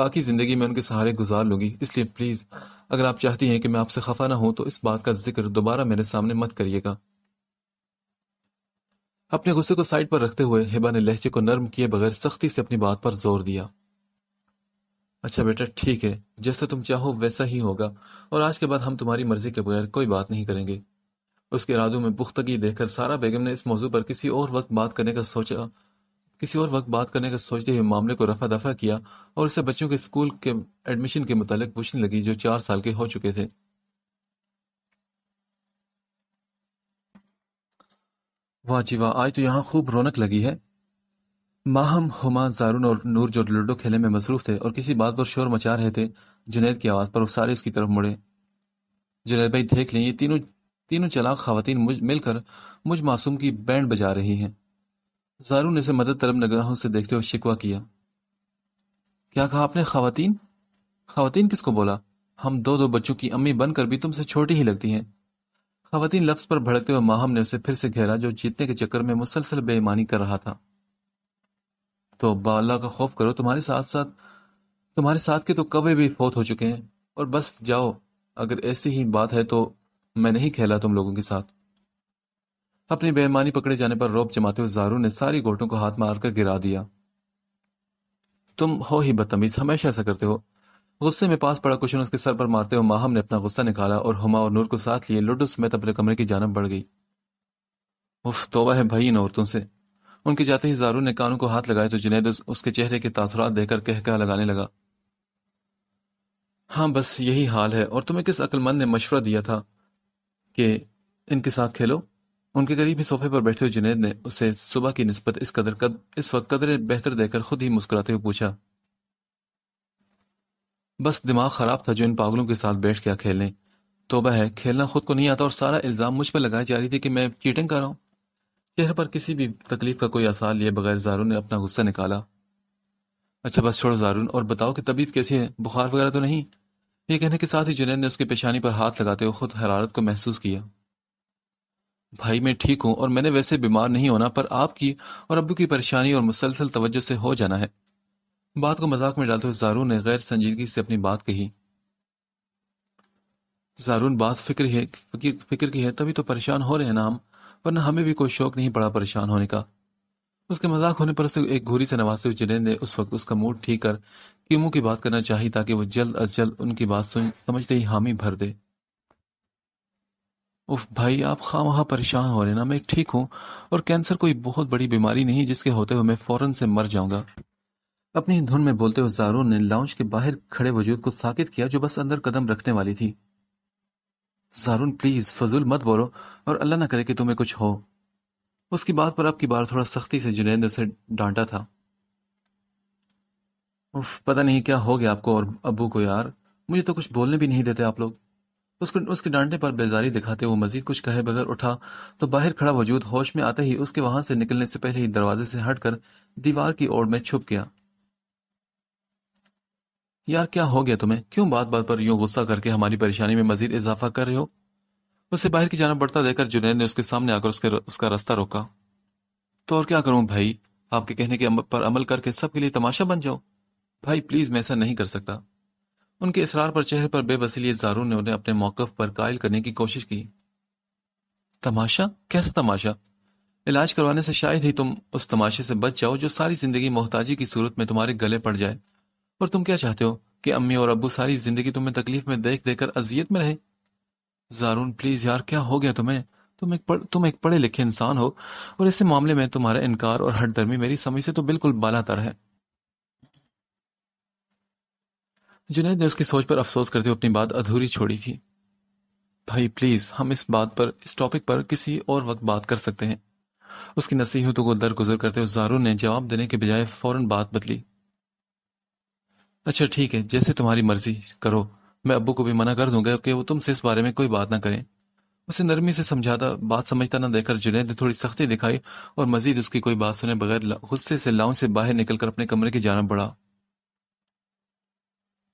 बाकी ज़िंदगी में उनके सहारे गुजार लूंगी इसलिए प्लीज़ अगर आप चाहती हैं कि मैं आपसे खफा ना हूं तो इस बात का जिक्र दोबारा मेरे सामने मत करिएगा अपने गुस्से को साइड पर रखते हुए हिबा ने लहजे को नर्म किए बगैर सख्ती से अपनी बात पर जोर दिया अच्छा बेटा ठीक है जैसा तुम चाहो वैसा ही होगा और आज के बाद हम तुम्हारी मर्जी के बगैर कोई बात नहीं करेंगे उसके इरादों में पुख्तगी देखकर सारा बेगम ने इस मौजू पर किसी और वक्त बात करने का सोचा किसी और वक्त बात करने का सोचते हुए मामले को रफा दफा किया और उसे बच्चों के स्कूल के एडमिशन के मुतालिक पूछने लगी जो चार साल के हो चुके थे वाह जी वाह आज तो यहाँ खूब रौनक लगी है माहम हुमा जारून और नूर जो लूडो खेलने में मसरूफ थे और किसी बात पर शोर मचा रहे थे जुनेद की आवाज़ पर वो सारे उसकी तरफ मुड़े जुनेद भाई देख लें ये तीनों तीनों चलाक खातन मुझ मिलकर मुझ मासूम की बैंड बजा रही हैं जारू ने इसे मदद तलब नगाहों से देखते हुए शिकवा किया क्या कहा आपने खातन खातन किसको बोला हम दो दो बच्चों की अम्मी बनकर भी तुमसे छोटी ही लगती हैं खातन लफ्ज पर भड़कते हुए माहम ने उसे फिर से घेरा जो जीतने के चक्कर में मुसलसल बेईमानी कर रहा था तो अब्बा अल्लाह का खौफ करो तुम्हारे साथ साथ तुम्हारे साथ के तो कवे भी फौत हो चुके हैं और बस जाओ अगर ऐसी ही बात है तो मैं नहीं खेला तुम लोगों के साथ अपनी बेईमानी पकड़े जाने पर रोब जमाते हुए जारू ने सारी गोटों को हाथ मारकर गिरा दिया तुम हो ही बदतमीज हमेशा ऐसा करते हो गुस्से में पास पड़ा कुशन उसके सर पर मारते हुए माहम ने अपना गुस्सा निकाला और हुमा और नूर को साथ लिए लुडो समेत अपने कमरे की जानब बढ़ गई उफ तोबा है भाई इन औरतों से उनके जाते ही जारू ने कानों को हाथ लगाए तो जुनेद उसके चेहरे के तासरात देकर कह लगाने लगा हाँ बस यही हाल है और तुम्हें किस अकलमंद ने मशवरा दिया था कि इनके साथ खेलो उनके करीब ही सोफे पर बैठे हुए जुनेद ने उसे सुबह की नस्बत इस कदर कद, इस वक्त कदर बेहतर देकर खुद ही मुस्कुराते हुए पूछा बस दिमाग खराब था जो इन पागलों के साथ बैठ गया खेलने तोबा है खेलना खुद को नहीं आता और सारा इल्ज़ाम मुझ पर लगाई जा रही थी कि मैं चीटिंग कर रहा हूं चेहरे पर किसी भी तकलीफ का कोई आसार लिए बगैर जारून ने अपना गुस्सा निकाला अच्छा बस छोड़ो जारून और बताओ कि तबीयत कैसी है बुखार वगैरह तो नहीं ये कहने के साथ ही जुनैद ने उसकी पेशानी पर हाथ लगाते हुए खुद हरारत को महसूस किया भाई मैं ठीक हूं और मैंने वैसे बीमार नहीं होना पर आपकी और अबू की परेशानी और मुसलसल तवज्जो से हो जाना है बात को मजाक में डालते हुए जारून ने गैर संजीदगी से अपनी बात कही जारून बात फिक्र है फिक्र की है तभी तो परेशान हो रहे हैं ना हम वरना हमें भी कोई शौक नहीं पड़ा परेशान होने का उसके मजाक होने पर उसे एक घोरी से नवाजते हुए जुनेद ने उस वक्त उसका मूड ठीक कर की मुंह की बात करना चाहिए ताकि वो जल्द अज जल्द उनकी बात सुन समझते ही हामी भर दे उफ भाई आप खा परेशान हो रहे ना मैं ठीक हूं और कैंसर कोई बहुत बड़ी बीमारी नहीं जिसके होते हुए मैं फौरन से मर जाऊंगा अपनी धुन में बोलते हुए जारून ने लाउंज के बाहर खड़े वजूद को साकित किया जो बस अंदर कदम रखने वाली थी जारून प्लीज फजूल मत बोलो और अल्लाह ना करे कि तुम्हें कुछ हो उसकी बात पर अब की बार थोड़ा सख्ती से जुनेद ने उसे डांटा था उफ पता नहीं क्या हो गया आपको और अबू को यार मुझे तो कुछ बोलने भी नहीं देते आप लोग उसको उसके डांटने पर बेजारी दिखाते वो मजीद कुछ कहे बगैर उठा तो बाहर खड़ा वजूद होश में आते ही उसके वहां से निकलने से पहले ही दरवाजे से हटकर दीवार की ओर में छुप गया यार क्या हो गया तुम्हें क्यों बात बात पर यूं गुस्सा करके हमारी परेशानी में मजीद इजाफा कर रहे हो उसे बाहर की जाना बढ़ता देकर जुनेद ने उसके सामने आकर उसके उसका रास्ता रोका तो और क्या करूं भाई आपके कहने के पर अमल करके सबके लिए तमाशा बन जाओ भाई प्लीज मैं ऐसा नहीं कर सकता उनके इसरार पर चेहरे पर बेबसी जारू ने उन्हें अपने मौकफ पर कायल करने की कोशिश की तमाशा कैसा तमाशा इलाज करवाने से शायद ही तुम उस तमाशे से बच जाओ जो सारी जिंदगी मोहताजी की सूरत में तुम्हारे गले पड़ जाए और तुम क्या चाहते हो कि अम्मी और अबू सारी जिंदगी तुम्हें तकलीफ में देख देकर अजियत में रहे जारून प्लीज यार क्या हो गया तुम्हें तुम एक पढ़ तुम एक पढ़े लिखे इंसान हो और ऐसे मामले में तुम्हारा इनकार और हटदर्मी मेरी समझ से तो बिल्कुल बालातर है जुनेद ने उसकी सोच पर अफसोस करते हुए अपनी बात अधूरी छोड़ी थी भाई प्लीज हम इस बात पर इस टॉपिक पर किसी और वक्त बात कर सकते हैं उसकी नसीहतों को दरगुजर करते हुए जारू ने जवाब देने के बजाय फौरन बात बदली अच्छा ठीक है जैसे तुम्हारी मर्जी करो मैं अब्बू को भी मना कर दूंगा कि वो तुमसे इस बारे में कोई बात ना करें उसे नरमी से समझाता बात समझता ना देखकर जुनेद ने थोड़ी सख्ती दिखाई और मजीद उसकी कोई बात सुने बगैर गुस्से से लाउ से बाहर निकलकर अपने कमरे की जाना बढ़ा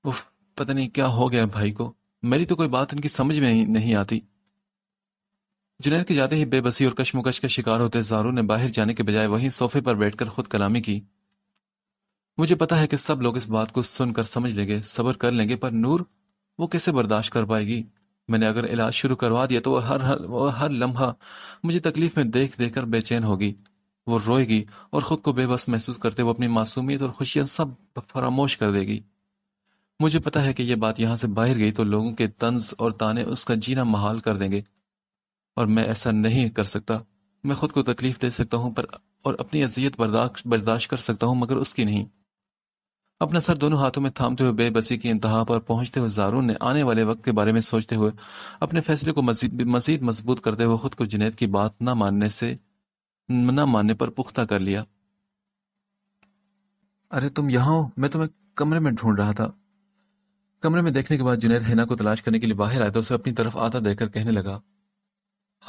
उफ पता नहीं क्या हो गया भाई को मेरी तो कोई बात उनकी समझ में नहीं आती जुनेद के जाते ही बेबसी और कशमकश का शिकार होते जारू ने बाहर जाने के बजाय वहीं सोफे पर बैठकर खुद कलामी की मुझे पता है कि सब लोग इस बात को सुनकर समझ लेंगे सब्र कर लेंगे पर नूर वो कैसे बर्दाश्त कर पाएगी मैंने अगर इलाज शुरू करवा दिया तो वह हर वह हर लम्हा मुझे तकलीफ में देख देख कर बेचैन होगी वो रोएगी और खुद को बेबस महसूस करते हुए अपनी मासूमियत और खुशियां सब फरामोश कर देगी मुझे पता है कि यह बात यहां से बाहर गई तो लोगों के तंज और ताने उसका जीना महाल कर देंगे और मैं ऐसा नहीं कर सकता मैं खुद को तकलीफ दे सकता हूं पर और अपनी अजियत बर्दाश्त बर्दाश्त कर सकता हूं मगर उसकी नहीं अपना सर दोनों हाथों में थामते हुए बेबसी की इंतहा पर पहुंचते हुए जारून ने आने वाले वक्त के बारे में सोचते हुए अपने फैसले को मजीद मजबूत करते हुए खुद को जुनेद की बात न मानने से न मानने पर पुख्ता कर लिया अरे तुम यहां हो मैं तुम्हें कमरे में ढूंढ रहा था कमरे में देखने के बाद जुनेद हिना को तलाश करने के लिए बाहर आया तो उसे अपनी तरफ आता देखकर कहने लगा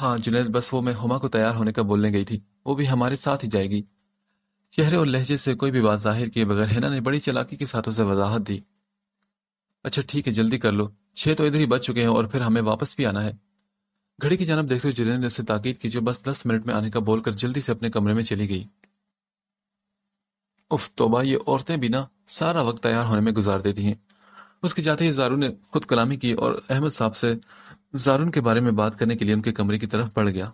हाँ जुनेद बस वो मैं हुमा को तैयार होने का बोलने गई थी वो भी हमारे साथ ही जाएगी चेहरे और लहजे से कोई भी बात जाहिर किए बगैर हिना ने बड़ी चलाकी के साथ उसे वजाहत दी अच्छा ठीक है जल्दी कर लो छह तो इधर ही बच चुके हैं और फिर हमें वापस भी आना है घड़ी की जानब देखते हुए जुनेद ने उसे ताकीद की जो बस दस मिनट में आने का बोलकर जल्दी से अपने कमरे में चली गई उफ तोबा ये औरतें भी ना सारा वक्त तैयार होने में गुजार देती हैं उसके जाते ही जारू ने खुद कलामी की और अहमद साहब से जारून के बारे में बात करने के लिए उनके कमरे की तरफ बढ़ गया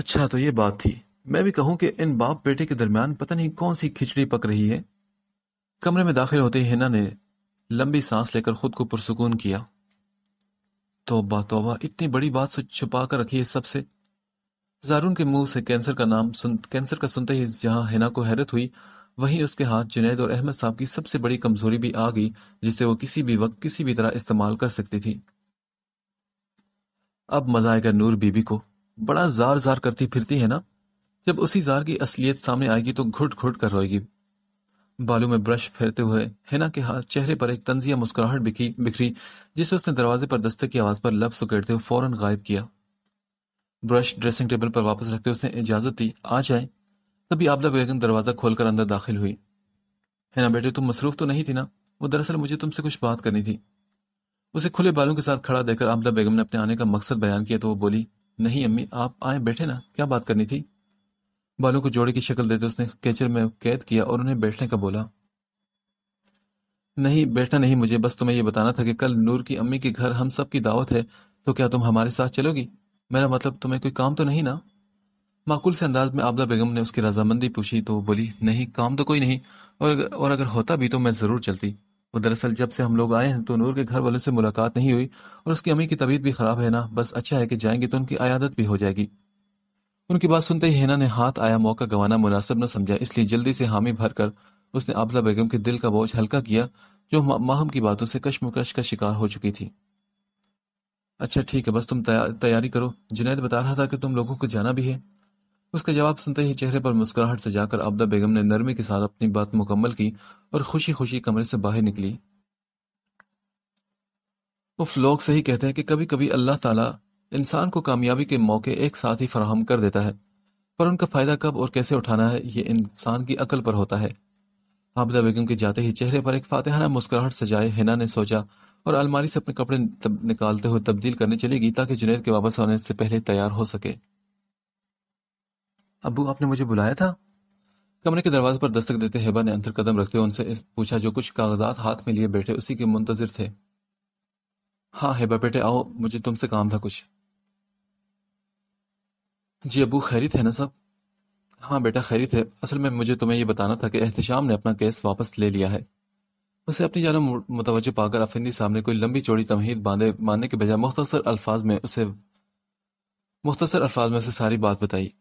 अच्छा तो ये बात थी मैं भी कहूं कि इन बाप बेटे के दरमियान पता नहीं कौन सी खिचड़ी पक रही है कमरे में दाखिल होते ही हिना ने लंबी सांस लेकर खुद को पुरसकून किया तोबा तोबा इतनी बड़ी बात से छुपा कर रखी है सबसे जारून के मुंह से कैंसर का नाम सुन कैंसर का सुनते ही जहां हिना को हैरत हुई वहीं उसके हाथ जुनेद और अहमद साहब की सबसे बड़ी कमजोरी भी आ गई जिसे वो किसी भी वक्त किसी भी तरह इस्तेमाल कर सकती थी अब मजा आएगा नूर बीबी को बड़ा जार जार करती फिरती है ना जब उसी जार की असलियत सामने आएगी तो घुट घुट कर रोएगी बालू में ब्रश फेरते हुए हिना के हाथ चेहरे पर एक तंजिया मुस्कुराहट बिखरी बिखरी जिसे उसने दरवाजे पर दस्तक की आवाज पर लफ सुकेटते हुए फौरन गायब किया ब्रश ड्रेसिंग टेबल पर वापस रखते उसने इजाजत दी आ जाए तभी आबला बेगम दरवाज़ा खोलकर अंदर दाखिल हुई है ना बेटे तुम मसरूफ तो नहीं थी ना वो दरअसल मुझे तुमसे कुछ बात करनी थी उसे खुले बालों के साथ खड़ा देकर आबला बेगम ने अपने आने का मकसद बयान किया तो वो बोली नहीं अम्मी आप आए बैठे ना क्या बात करनी थी बालों को जोड़े की शक्ल देते उसने कैचर में कैद किया और उन्हें बैठने का बोला नहीं बैठना नहीं मुझे बस तुम्हें यह बताना था कि कल नूर की अम्मी के घर हम सब की दावत है तो क्या तुम हमारे साथ चलोगी मेरा मतलब तुम्हें कोई काम तो नहीं ना माकूल से अंदाज में आबदा बेगम ने उसकी रजामंदी पूछी तो बोली नहीं काम तो कोई नहीं और और अगर होता भी तो मैं ज़रूर चलती वो दरअसल जब से हम लोग आए हैं तो नूर के घर वालों से मुलाकात नहीं हुई और उसकी अम्मी की तबीयत भी ख़राब है ना बस अच्छा है कि जाएंगे तो उनकी आयादत भी हो जाएगी उनकी बात सुनते ही हेना ने हाथ आया मौका गंवाना मुनासिब न समझा इसलिए जल्दी से हामी भरकर उसने आबला बेगम के दिल का बोझ हल्का किया जो माहम की बातों से कश्मकश का शिकार हो चुकी थी अच्छा ठीक है बस तुम तैयारी करो जुनेद बता रहा था कि तुम लोगों को जाना भी है उसका जवाब सुनते ही चेहरे पर मुस्कुराहट से जाकर आबदा बेगम ने नरमी के साथ अपनी बात मुकम्मल की और खुशी खुशी कमरे से बाहर निकली उफ लोग सही कहते हैं कि कभी कभी अल्लाह ताला इंसान को कामयाबी के मौके एक साथ ही फराहम कर देता है पर उनका फायदा कब और कैसे उठाना है ये इंसान की अकल पर होता है आबदा बेगम के जाते ही चेहरे पर एक फातेहाना मुस्कुराहट सजाए हिना ने सोचा और अलमारी से अपने कपड़े निकालते हुए तब्दील करने चली गई ताकि जुनेद के वापस आने से पहले तैयार हो सके अबू आपने मुझे बुलाया था कमरे के दरवाजे पर दस्तक देते हेबा ने अंतर कदम रखते हुए उनसे इस पूछा जो कुछ कागजात हाथ में लिए बैठे उसी के मुंतजर थे हाँ हेबा बेटे आओ मुझे तुमसे काम था कुछ जी अबू खैरित है ना सब हाँ बेटा खैरित है असल में मुझे तुम्हें यह बताना था कि एहतशाम ने अपना केस वापस ले लिया है उसे अपनी जानब मुतवजह पाकर अफिंदी सामने कोई लंबी चौड़ी तमहीद बांधे मानने के बजाय मुख्तसर अल्फाज में उसे मुख्तसर अल्फाज में उसे सारी बात बताई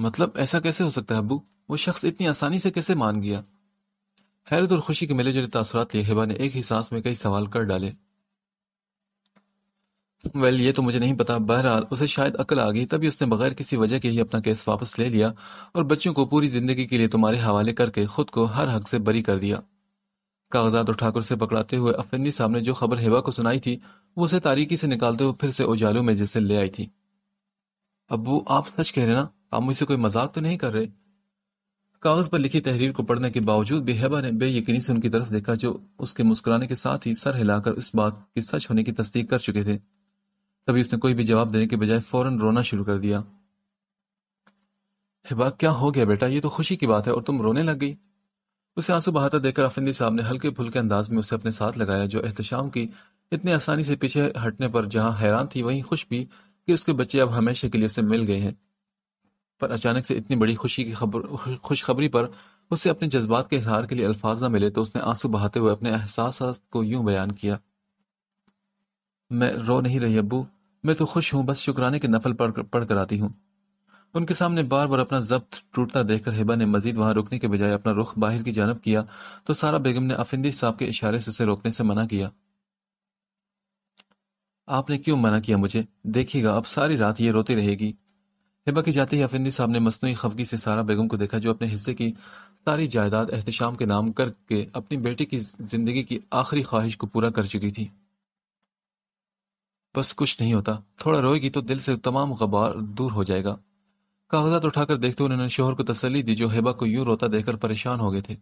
मतलब ऐसा कैसे हो सकता है अबू वो शख्स इतनी आसानी से कैसे मान गया हैरत और खुशी के मिले जुले तासरात लिए हिबा ने एक ही सांस में कई सवाल कर डाले वेल ये तो मुझे नहीं पता बहरहाल उसे शायद अकल आ गई तभी उसने बगैर किसी वजह के ही अपना केस वापस ले लिया और बच्चों को पूरी जिंदगी के लिए तुम्हारे हवाले करके खुद को हर हक से बरी कर दिया कागजात और ठाकुर से पकड़ाते हुए अफिंदी साहब ने जो खबर हेबा को सुनाई थी वो उसे तारीकी से निकालते हुए फिर से उजालों में जैसे ले आई थी अबू आप सच कह रहे ना आप मुझसे कोई मजाक तो नहीं कर रहे कागज पर लिखी तहरीर को पढ़ने के बावजूद बेहबा ने बेयकीनी से उनकी तरफ देखा जो उसके मुस्कुराने के साथ ही सर हिलाकर इस बात के सच होने की तस्दीक कर चुके थे तभी उसने कोई भी जवाब देने के बजाय फौरन रोना शुरू कर दिया हिबा क्या हो गया बेटा ये तो खुशी की बात है और तुम रोने लग गई उसे आंसू बहाता देखकर अफिंदी साहब ने हल्के फुल्के अंदाज में उसे अपने साथ लगाया जो एहतशाम की इतने आसानी से पीछे हटने पर जहां हैरान थी वहीं खुश भी कि उसके बच्चे अब हमेशा के लिए उसे मिल गए हैं पर अचानक से इतनी बड़ी खुशी की खबर खुशखबरी पर उसे अपने जज्बात के इजहार के लिए अल्फाज न मिले तो उसने आंसू बहाते हुए अपने एहसास को यूं बयान किया मैं रो नहीं रही अबू मैं तो खुश हूं बस शुक्राने के नफल पढ़ पढ़ कर आती हूँ उनके सामने बार बार अपना जब्त टूटता देखकर हिबा ने मजीद वहां रोकने के बजाय अपना रुख बाहर की जानब किया तो सारा बेगम ने अफिंदी साहब के इशारे से उसे रोकने से मना किया आपने क्यों मना किया मुझे देखिएगा अब सारी रात ये रोती रहेगी हिबा के जाते ही अफिंदी साहब ने मसनू खफगी से सारा बेगम को देखा जो अपने हिस्से की सारी जायदाद एहतशाम के नाम करके अपनी बेटी की जिंदगी की आखिरी ख्वाहिश को पूरा कर चुकी थी बस कुछ नहीं होता थोड़ा रोएगी तो दिल से तमाम गबार दूर हो जाएगा कागजात उठाकर देखते हुए उन्होंने शोहर को तसली दी जो हेबा को यूं रोता देखकर परेशान हो गए थे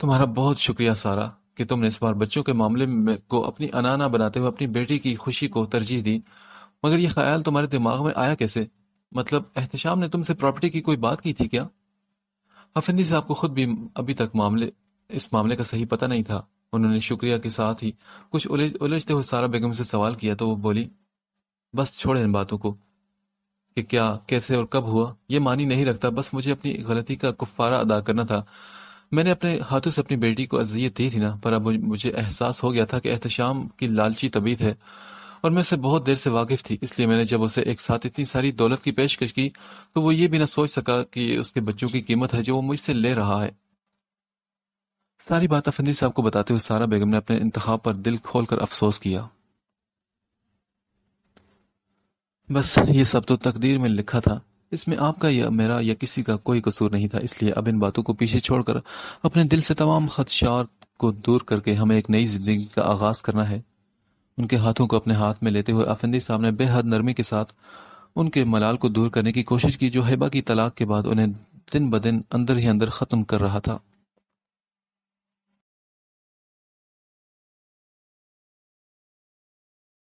तुम्हारा बहुत शुक्रिया सारा कि तुमने इस बार बच्चों के मामले में को अपनी अनाना बनाते हुए अपनी बेटी की खुशी को तरजीह दी मगर यह ख्याल तुम्हारे दिमाग में आया कैसे मतलब एहतशाम ने तुमसे प्रॉपर्टी की कोई बात की थी क्या हफिंदी साहब को खुद भी अभी तक मामले इस मामले का सही पता नहीं था उन्होंने शुक्रिया के साथ ही कुछ उलझ उलझते हुए सारा बेगम से सवाल किया तो वो बोली बस छोड़े इन बातों को कि क्या कैसे और कब हुआ ये मानी नहीं रखता बस मुझे अपनी गलती का कुफारा अदा करना था मैंने अपने हाथों से अपनी बेटी को अजियत दी थी ना पर अब मुझे एहसास हो गया था कि एहतशाम की लालची तबीयत है और मैं उसे बहुत देर से वाकिफ थी इसलिए मैंने जब उसे एक साथ इतनी सारी दौलत की पेशकश की तो वो ये भी ना सोच सका कि उसके बच्चों की कीमत है जो वो मुझसे ले रहा है सारी बात अफंदी साहब को बताते हुए सारा बेगम ने अपने इंतखाब पर दिल खोल कर अफसोस किया बस ये सब तो तकदीर में लिखा था इसमें आपका या मेरा या किसी का कोई कसूर नहीं था इसलिए अब इन बातों को पीछे छोड़कर अपने दिल से तमाम खदशात को दूर करके हमें एक नई जिंदगी का आगाज करना है उनके हाथों को अपने हाथ में लेते हुए अफंदी साहब ने बेहद नरमी के साथ उनके मलाल को दूर करने की कोशिश की जो हैबा की तलाक के बाद उन्हें दिन ब दिन अंदर ही अंदर ख़त्म कर रहा था